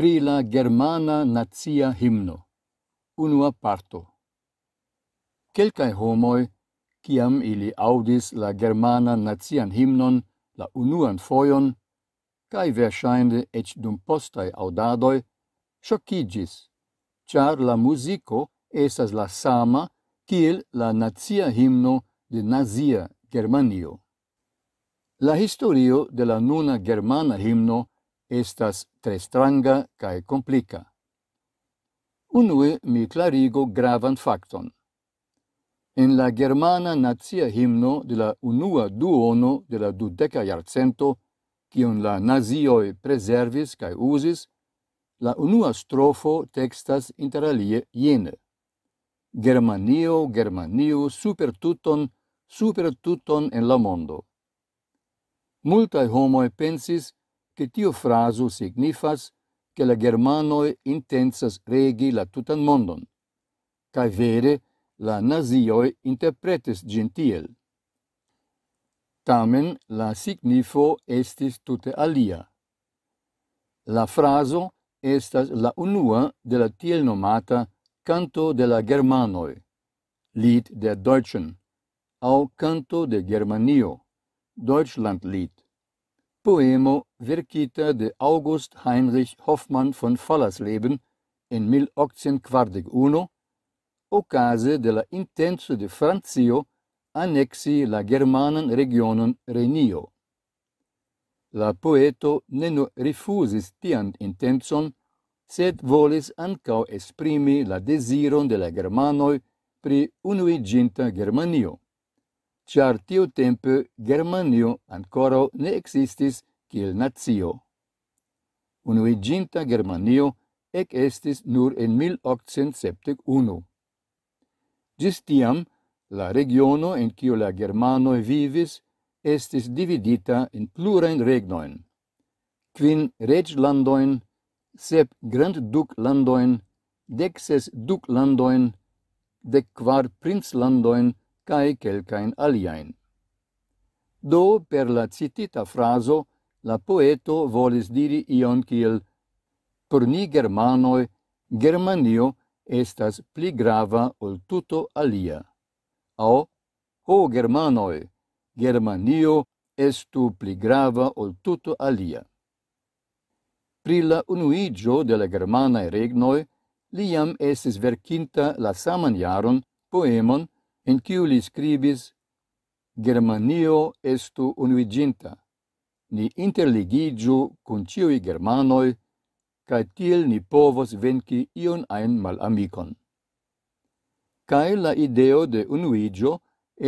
pri la germana nazia himno. Unua parto. Quelcae homoi, ciam ili audis la germana nazian himnon la unuan foion, cae versainde et dum postae audadoi, sciocigis, char la musico esas la sama ciel la nazia himno de nazia Germanio. La historio de la nuna germana himno estas tre stranga cae complica. Unue mi clarigo gravan facton. En la germana nazia himno de la unua duono de la dudeca iarcento, cion la nazioi preservis cae usis, la unua strofo textas interalie jene. Germanio, Germanio, super tuton, super tuton en la mondo. Multae homoe pensis, che tio fraso signifas che la germanoi intensas regi la tutan mondon. Cai vere, la nazioi interpretes gentiel. Tamen la signifo estis tute alia. La fraso estas la unua de la tiel nomata canto de la germanoi, lit der Deutschen, au canto de Germanio, Deutschlandlied. Poemo verkita de August Heinrich Hoffmann von Fallasleben en 1841, okaze de la inteno de Francio aneksi la germanan regionon Renio. La poeto neno rifuzis tian intenson, sed volis ankaŭ esprime la deziron de la germanoj pri Unuiĝinta Germanio. char tiu tempe Germanio ancora ne existis kiel nazio. Unuiginta Germanio ec estis nur en 1871. Gis tiam, la regiono in cio la Germanoi vivis estis dividita in plurain regnoin. Quin reglandoin, sep duc landoin, dexes duc landoin, dec quar landoin, cae celcaen aliaen. Do, per la citita fraso, la poeto volis diri ion ciel «Por ni Germanoi, Germanio estas pli grava ol tuto alia». O, ho Germanoi, Germanio estu pli grava ol tuto alia. Pri la unuigio de la Germanae regnoi, liam estis verkinta la saman jaron poemon «Germanio» in quo li scribis Germanio estu unuiginta ni interligiju cum ciui germanoi kai til ni povos venki ion ein mal amicon kai la ideo de unuigio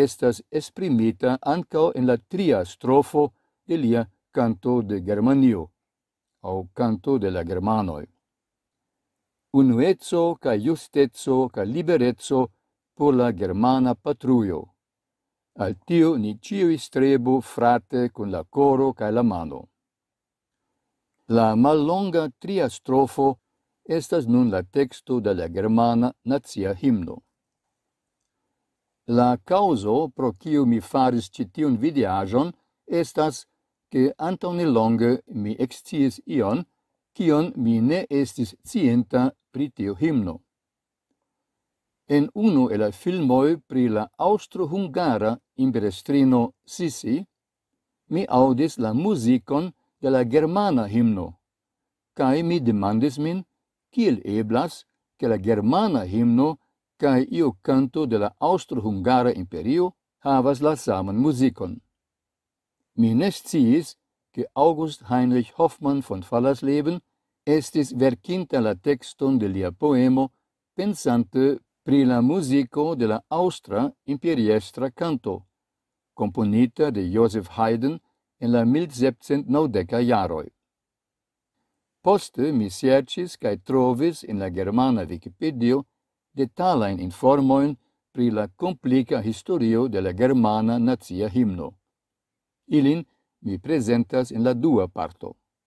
estas esprimita anca in la tria strofo de lia canto de germanio au canto de la germanoi unuezzo ca justezzo ca liberezzo por la germana patruio. Al tio ni cio istrebu frate con la coro cae la mano. La malonga tria strofo estas nun la texto de la germana nazia himno. La causo pro cio mi faris citiun videajon estas che antoni longe mi exciis ion, cion mi ne estis cienta pritio himno en uno el filmoi pri la austro-hungara imperestrino Sisi, mi audis la musicon de la germana himno, cae mi demandis min, kiel eblas, ke la germana himno, cae io canto de la austro-hungara imperio, havas la saman musicon. Mi nesciis, ke August Heinrich Hoffmann von Fallasleben estis verkinta la texton de lia poemo pensante Pri la musico de la Austra Imperiestra Canto, componita de Josef Haydn en la 1790-a iaroi. Poste mi sercis cae trovis in la Germana Wikipedia detalain informoin pri la complica historio de la Germana Nazia Himno. Ilin mi presentas in la dua parto.